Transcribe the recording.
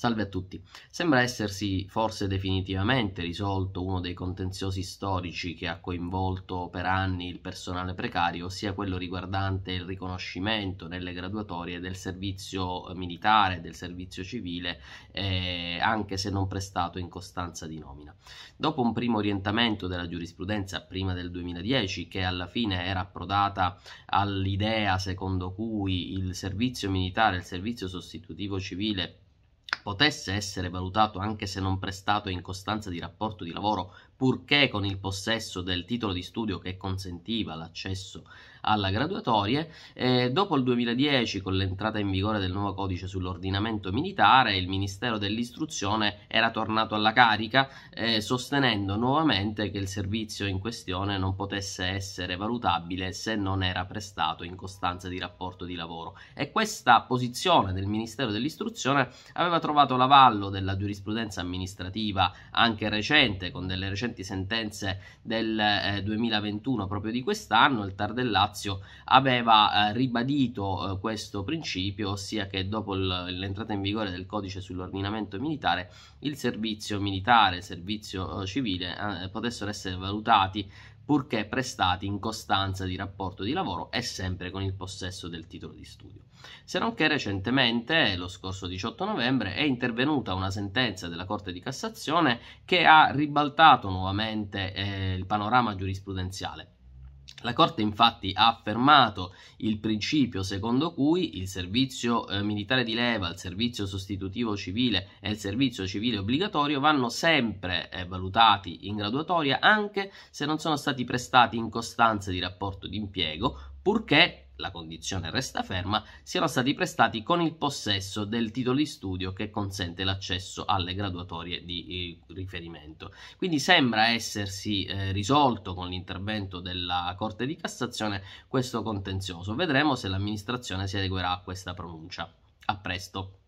Salve a tutti. Sembra essersi forse definitivamente risolto uno dei contenziosi storici che ha coinvolto per anni il personale precario, ossia quello riguardante il riconoscimento nelle graduatorie del servizio militare, del servizio civile, eh, anche se non prestato in costanza di nomina. Dopo un primo orientamento della giurisprudenza prima del 2010, che alla fine era approdata all'idea secondo cui il servizio militare il servizio sostitutivo civile potesse essere valutato anche se non prestato in costanza di rapporto di lavoro, purché con il possesso del titolo di studio che consentiva l'accesso alla graduatoria, eh, dopo il 2010 con l'entrata in vigore del nuovo codice sull'ordinamento militare, il Ministero dell'Istruzione era tornato alla carica, eh, sostenendo nuovamente che il servizio in questione non potesse essere valutabile se non era prestato in costanza di rapporto di lavoro. E questa posizione del Ministero dell'Istruzione aveva trovato trovato l'avallo della giurisprudenza amministrativa anche recente, con delle recenti sentenze del eh, 2021, proprio di quest'anno, il Tar del Lazio aveva eh, ribadito eh, questo principio, ossia che dopo l'entrata in vigore del codice sull'ordinamento militare, il servizio militare e il servizio eh, civile eh, potessero essere valutati purché prestati in costanza di rapporto di lavoro e sempre con il possesso del titolo di studio. Se non che recentemente, lo scorso 18 novembre, è intervenuta una sentenza della Corte di Cassazione che ha ribaltato nuovamente eh, il panorama giurisprudenziale la Corte infatti ha affermato il principio secondo cui il servizio eh, militare di leva, il servizio sostitutivo civile e il servizio civile obbligatorio vanno sempre eh, valutati in graduatoria anche se non sono stati prestati in costanza di rapporto di impiego purché la condizione resta ferma, siano stati prestati con il possesso del titolo di studio che consente l'accesso alle graduatorie di eh, riferimento. Quindi sembra essersi eh, risolto con l'intervento della Corte di Cassazione questo contenzioso. Vedremo se l'amministrazione si adeguerà a questa pronuncia. A presto.